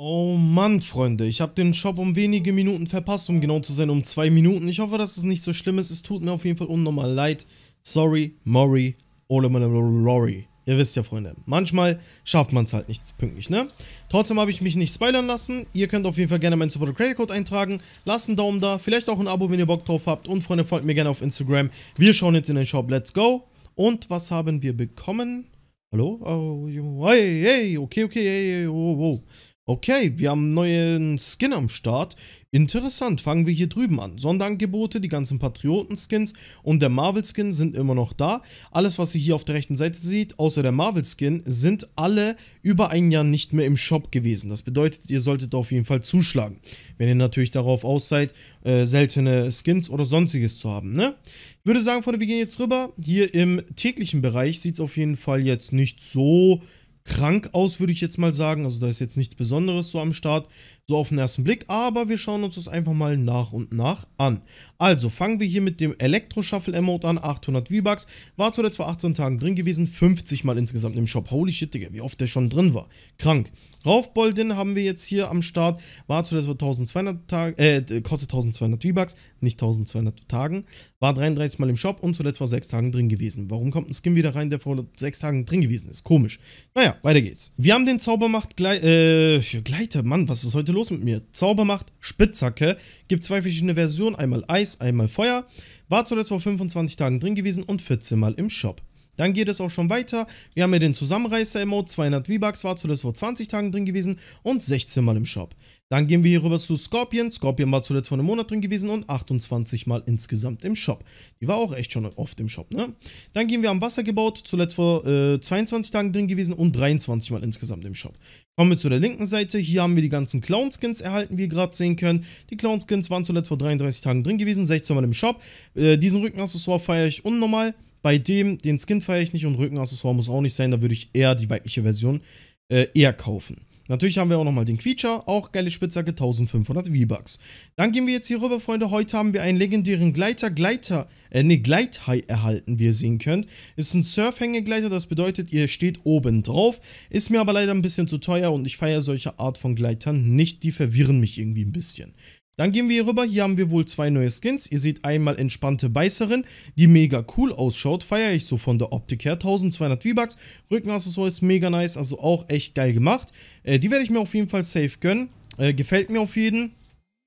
Oh Mann, Freunde, ich habe den Shop um wenige Minuten verpasst, um genau zu sein, um zwei Minuten. Ich hoffe, dass es nicht so schlimm ist. Es tut mir auf jeden Fall unnormal leid. Sorry, Mori, ole meine Rory. Ihr wisst ja, Freunde, manchmal schafft man es halt nicht pünktlich, ne? Trotzdem habe ich mich nicht spoilern lassen. Ihr könnt auf jeden Fall gerne meinen Super Credit Code eintragen. Lasst einen Daumen da, vielleicht auch ein Abo, wenn ihr Bock drauf habt. Und Freunde, folgt mir gerne auf Instagram. Wir schauen jetzt in den Shop. Let's go. Und was haben wir bekommen? Hallo? Oh, hey, hey, okay, okay, hey, oh, oh. Okay, wir haben einen neuen Skin am Start. Interessant, fangen wir hier drüben an. Sonderangebote, die ganzen Patrioten-Skins und der Marvel-Skin sind immer noch da. Alles, was ihr hier auf der rechten Seite seht, außer der Marvel-Skin, sind alle über ein Jahr nicht mehr im Shop gewesen. Das bedeutet, ihr solltet auf jeden Fall zuschlagen, wenn ihr natürlich darauf aus seid, äh, seltene Skins oder sonstiges zu haben. Ne? Ich würde sagen, Freunde, wir gehen jetzt rüber. Hier im täglichen Bereich sieht es auf jeden Fall jetzt nicht so krank aus, würde ich jetzt mal sagen. Also da ist jetzt nichts Besonderes so am Start so auf den ersten Blick, aber wir schauen uns das einfach mal nach und nach an. Also fangen wir hier mit dem Elektro-Shuffle-Emote an, 800 V-Bucks, war zuletzt vor 18 Tagen drin gewesen, 50 Mal insgesamt im Shop. Holy shit, Digga, wie oft der schon drin war. Krank. Raufboldin haben wir jetzt hier am Start, war zuletzt vor 1200 Tagen, äh, kostet 1200 V-Bucks, nicht 1200 Tagen, war 33 Mal im Shop und zuletzt vor 6 Tagen drin gewesen. Warum kommt ein Skin wieder rein, der vor 6 Tagen drin gewesen ist? Komisch. Naja, weiter geht's. Wir haben den Zaubermacht, -Gle äh, Gleiter, Mann, was ist heute los? los mit mir? Zaubermacht, Spitzhacke. Gibt zwei verschiedene Versionen, einmal Eis, einmal Feuer. War zuletzt vor 25 Tagen drin gewesen und 14 Mal im Shop. Dann geht es auch schon weiter. Wir haben hier den Zusammenreißer-Emote, 200 V-Bucks war zuletzt vor 20 Tagen drin gewesen und 16 Mal im Shop. Dann gehen wir hier rüber zu Scorpion. Scorpion war zuletzt vor einem Monat drin gewesen und 28 Mal insgesamt im Shop. Die war auch echt schon oft im Shop, ne? Dann gehen wir am Wasser gebaut, zuletzt vor äh, 22 Tagen drin gewesen und 23 Mal insgesamt im Shop. Kommen wir zu der linken Seite. Hier haben wir die ganzen Clown-Skins erhalten, wie ihr gerade sehen könnt. Die Clown-Skins waren zuletzt vor 33 Tagen drin gewesen, 16 Mal im Shop. Äh, diesen Rückenaccessoire feiere ich unnormal. Bei dem, den Skin feiere ich nicht und Rückenaccessoire muss auch nicht sein, da würde ich eher die weibliche Version äh, eher kaufen. Natürlich haben wir auch nochmal den Quietscher, auch geile Spitzhacke, 1500 V-Bucks. Dann gehen wir jetzt hier rüber, Freunde. Heute haben wir einen legendären Gleiter, Gleiter, äh, ne, Gleithai erhalten, wie ihr sehen könnt. Ist ein Surfhängegleiter, das bedeutet, ihr steht oben drauf. Ist mir aber leider ein bisschen zu teuer und ich feiere solche Art von Gleitern nicht, die verwirren mich irgendwie ein bisschen. Dann gehen wir hier rüber, hier haben wir wohl zwei neue Skins. Ihr seht einmal entspannte Beißerin, die mega cool ausschaut, feiere ich so von der Optik her. 1200 V-Bucks, Rückenaccessoire ist mega nice, also auch echt geil gemacht. Äh, die werde ich mir auf jeden Fall safe gönnen, äh, gefällt mir auf jeden Fall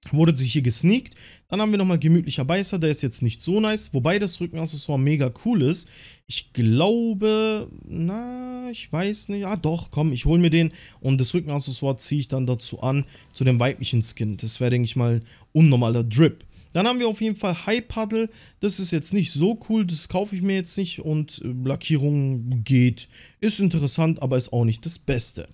wurde sich hier gesneakt. Dann haben wir nochmal gemütlicher Beißer, der ist jetzt nicht so nice, wobei das Rückenaccessoire mega cool ist. Ich glaube, na, ich weiß nicht, ah doch, komm, ich hole mir den und das Rückenaccessoire ziehe ich dann dazu an, zu dem weiblichen Skin. Das wäre, denke ich mal, unnormaler Drip. Dann haben wir auf jeden Fall High Paddle. Das ist jetzt nicht so cool, das kaufe ich mir jetzt nicht. Und äh, Lackierung geht. Ist interessant, aber ist auch nicht das Beste.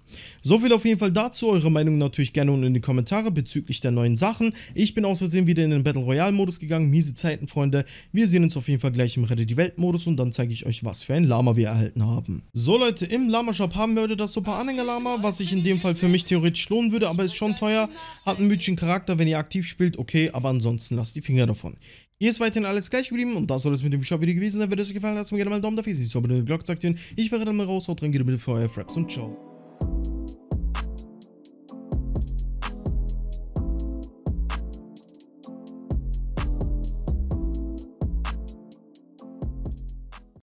So viel auf jeden Fall dazu. Eure Meinung natürlich gerne unten in die Kommentare bezüglich der neuen Sachen. Ich bin aus Versehen wieder in den Battle Royale Modus gegangen. Miese Zeiten, Freunde. Wir sehen uns auf jeden Fall gleich im Rette die Welt Modus und dann zeige ich euch, was für ein Lama wir erhalten haben. So Leute, im Lama Shop haben wir heute das Super Anhänger Lama, was sich in dem Fall für mich theoretisch lohnen würde, aber ist schon teuer. Hat einen mythischen Charakter, wenn ihr aktiv spielt, okay, aber ansonsten lasst lasst die Finger davon. Hier ist weiterhin alles gleich geblieben und das soll es mit dem Shop-Video gewesen sein. Wenn es euch gefallen hat, lasst mir gerne mal einen Daumen dafür, sie zu abonnieren und Glocke zu aktivieren. Ich werde dann mal raus, haut rein, geht mit Feuer, Fraps und ciao.